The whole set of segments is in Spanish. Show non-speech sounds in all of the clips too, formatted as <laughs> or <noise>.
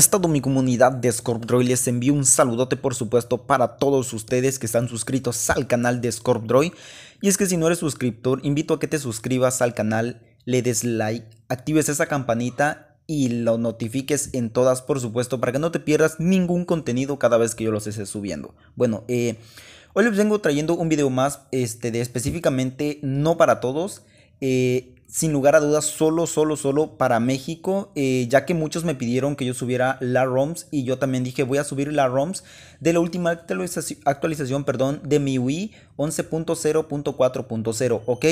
estado mi comunidad de Scorpdroid? Les envío un saludote por supuesto para todos ustedes que están suscritos al canal de Scorpdroid. Y es que si no eres suscriptor, invito a que te suscribas al canal, le des like, actives esa campanita y lo notifiques en todas por supuesto para que no te pierdas ningún contenido cada vez que yo los esté subiendo. Bueno, eh, hoy les vengo trayendo un video más este, de específicamente no para todos. Eh, sin lugar a dudas solo, solo, solo para México, eh, ya que muchos me pidieron que yo subiera la ROMs y yo también dije voy a subir la ROMs de la última actualización, perdón, de mi Wii 11.0.4.0, ¿ok?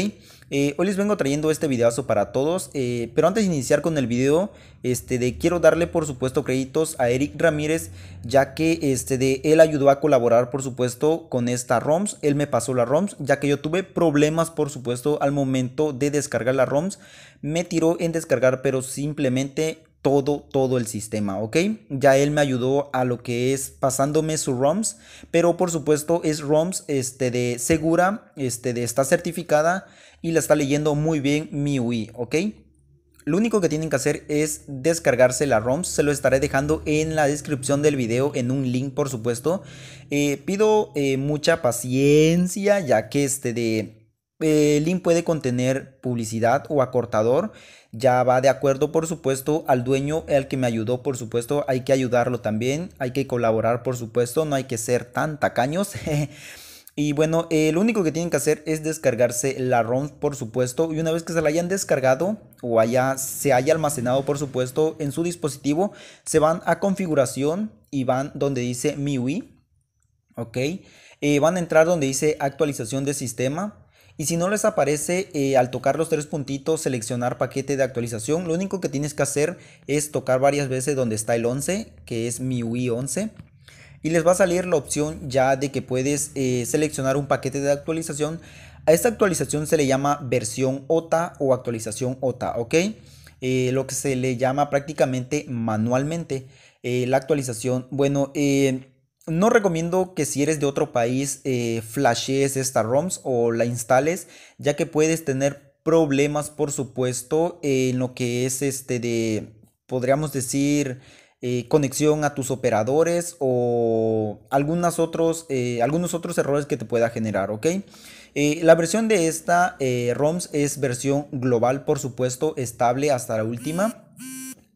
Eh, hoy les vengo trayendo este videazo para todos, eh, pero antes de iniciar con el video, este, de, quiero darle por supuesto créditos a Eric Ramírez, ya que este, de, él ayudó a colaborar por supuesto con esta ROMs, él me pasó la ROMs, ya que yo tuve problemas por supuesto al momento de descargar la ROMs, me tiró en descargar, pero simplemente todo, todo el sistema, ¿ok? Ya él me ayudó a lo que es pasándome su ROMs, pero por supuesto es ROMs este, de segura, este, de, está certificada y la está leyendo muy bien mi UI, ¿ok? Lo único que tienen que hacer es descargarse la ROMs. Se lo estaré dejando en la descripción del video en un link, por supuesto. Eh, pido eh, mucha paciencia, ya que este de el eh, link puede contener publicidad o acortador. Ya va de acuerdo, por supuesto, al dueño, el que me ayudó, por supuesto. Hay que ayudarlo también. Hay que colaborar, por supuesto. No hay que ser tan tacaños. <laughs> y bueno, eh, lo único que tienen que hacer es descargarse la ROM, por supuesto. Y una vez que se la hayan descargado o haya, se haya almacenado, por supuesto, en su dispositivo, se van a configuración y van donde dice MIUI. Ok. Eh, van a entrar donde dice actualización de sistema y si no les aparece eh, al tocar los tres puntitos, seleccionar paquete de actualización, lo único que tienes que hacer es tocar varias veces donde está el 11, que es mi ui 11. Y les va a salir la opción ya de que puedes eh, seleccionar un paquete de actualización. A esta actualización se le llama versión OTA o actualización OTA, ¿ok? Eh, lo que se le llama prácticamente manualmente la actualización. Bueno, eh, no recomiendo que si eres de otro país eh, flashees esta ROMs o la instales, ya que puedes tener problemas, por supuesto, en lo que es este de, podríamos decir, eh, conexión a tus operadores o algunas otros, eh, algunos otros errores que te pueda generar, ¿ok? Eh, la versión de esta ROMs es versión global, por supuesto, estable hasta la última.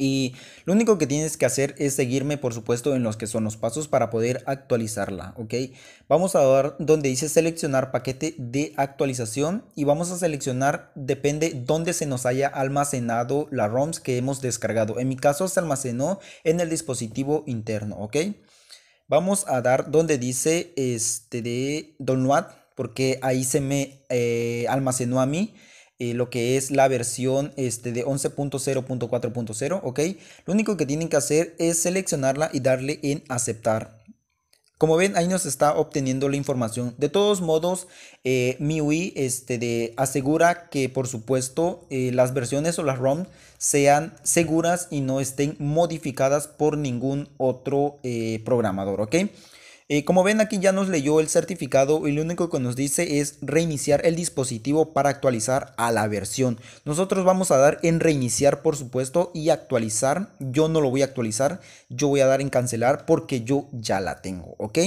Y lo único que tienes que hacer es seguirme, por supuesto, en los que son los pasos para poder actualizarla, ¿ok? Vamos a dar donde dice seleccionar paquete de actualización y vamos a seleccionar, depende dónde se nos haya almacenado la ROMs que hemos descargado. En mi caso se almacenó en el dispositivo interno, ¿ok? Vamos a dar donde dice este de download porque ahí se me eh, almacenó a mí eh, lo que es la versión este, de 11.0.4.0, ¿ok? Lo único que tienen que hacer es seleccionarla y darle en aceptar. Como ven, ahí nos está obteniendo la información. De todos modos, eh, MIUI este, asegura que, por supuesto, eh, las versiones o las ROM sean seguras y no estén modificadas por ningún otro eh, programador, ¿ok? Eh, como ven aquí ya nos leyó el certificado y lo único que nos dice es reiniciar el dispositivo para actualizar a la versión. Nosotros vamos a dar en reiniciar por supuesto y actualizar. Yo no lo voy a actualizar, yo voy a dar en cancelar porque yo ya la tengo, ¿ok?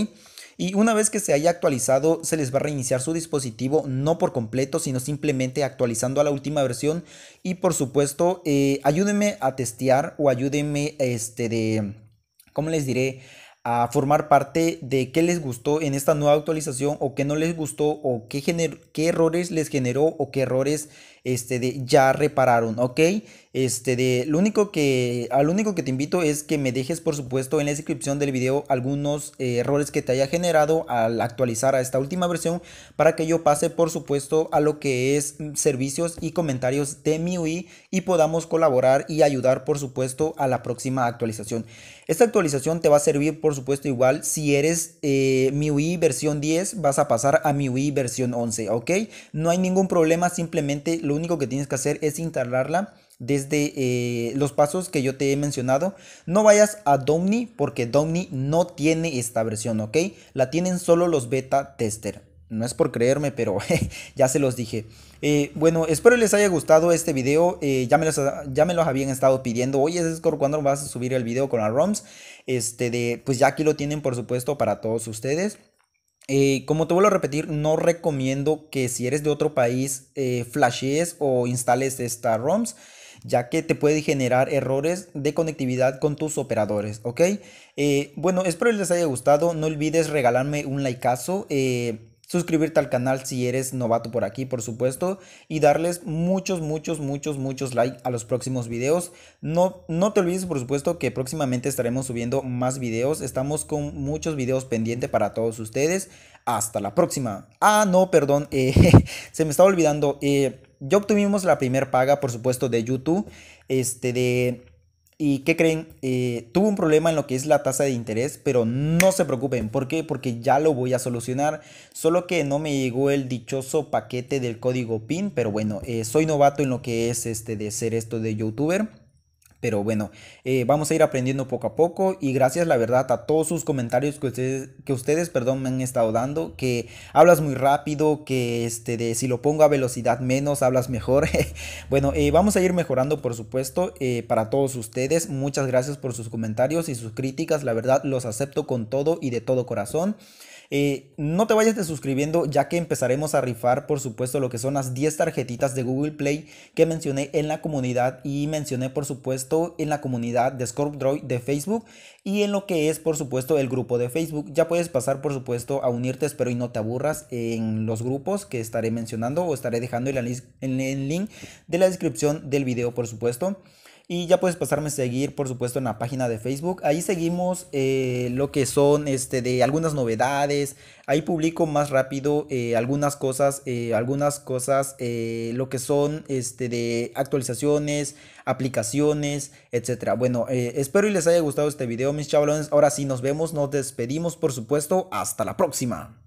Y una vez que se haya actualizado, se les va a reiniciar su dispositivo, no por completo, sino simplemente actualizando a la última versión. Y por supuesto, eh, ayúdenme a testear o ayúdenme este de, ¿cómo les diré? a formar parte de qué les gustó en esta nueva actualización o qué no les gustó o qué, qué errores les generó o qué errores este, de, ya repararon, ¿ok? Este, de, lo único que, al único que te invito es que me dejes, por supuesto, en la descripción del video algunos eh, errores que te haya generado al actualizar a esta última versión para que yo pase, por supuesto, a lo que es mm, servicios y comentarios de MIUI y podamos colaborar y ayudar, por supuesto, a la próxima actualización. Esta actualización te va a servir, por supuesto, igual si eres eh, MIUI versión 10, vas a pasar a MIUI versión 11, ¿ok? No hay ningún problema, simplemente lo único que tienes que hacer es instalarla desde eh, los pasos que yo te he mencionado. No vayas a Domni porque Domni no tiene esta versión, ¿ok? La tienen solo los beta tester. No es por creerme, pero <laughs> ya se los dije. Eh, bueno, espero les haya gustado este video. Eh, ya, me los, ya, me los, habían estado pidiendo. Oye, es ¿cuándo vas a subir el video con la ROMs? Este de, pues ya aquí lo tienen, por supuesto, para todos ustedes. como te vuelvo a repetir, no recomiendo que si eres de otro país flashes flashees o instales Esta ROMs ya que te puede generar errores de conectividad con tus operadores, ¿ok? Eh, bueno, espero les haya gustado, no olvides regalarme un likeazo. Eh, suscribirte al canal si eres novato por aquí, por supuesto, y darles muchos, muchos, muchos, muchos like a los próximos videos. No, no te olvides, por supuesto, que próximamente estaremos subiendo más videos. Estamos con muchos videos pendientes para todos ustedes. Hasta la próxima. Ah, no, perdón, eh, <laughs> se me estaba olvidando ya obtuvimos la primera paga, por supuesto, de YouTube. Este, de... ¿Y qué creen? Eh, tuvo un problema en lo que es la tasa de interés, pero no se preocupen. ¿Por qué? Porque ya lo voy a solucionar. Solo que no me llegó el dichoso paquete del código PIN, pero bueno, eh, soy novato en lo que es este de ser esto de youtuber. Pero bueno, eh, vamos a ir aprendiendo poco a poco y gracias la verdad a todos sus comentarios que ustedes, que ustedes perdón, me han estado dando, que hablas muy rápido, que este, de, si lo pongo a velocidad menos, hablas mejor. <laughs> bueno, eh, vamos a ir mejorando por supuesto eh, para todos ustedes. Muchas gracias por sus comentarios y sus críticas, la verdad los acepto con todo y de todo corazón. Eh, no te vayas de suscribiendo ya que empezaremos a rifar, por supuesto, lo que son las 10 tarjetitas de Google Play que mencioné en la comunidad y mencioné, por supuesto, en la comunidad de Scorp de Facebook y en lo que es, por supuesto, el grupo de Facebook. Ya puedes pasar, por supuesto, a unirte, espero y no te aburras en los grupos que estaré mencionando o estaré dejando el link de la descripción del video, por supuesto. Y ya puedes pasarme a seguir, por supuesto, en la página de Facebook. Ahí seguimos eh, lo que son este, de algunas novedades. Ahí publico más rápido eh, algunas cosas, eh, algunas cosas, lo que son este, de actualizaciones, aplicaciones, etcétera. Bueno, espero y les haya gustado este video, mis chavalones. Ahora sí, nos vemos, nos despedimos, por supuesto. Hasta la próxima.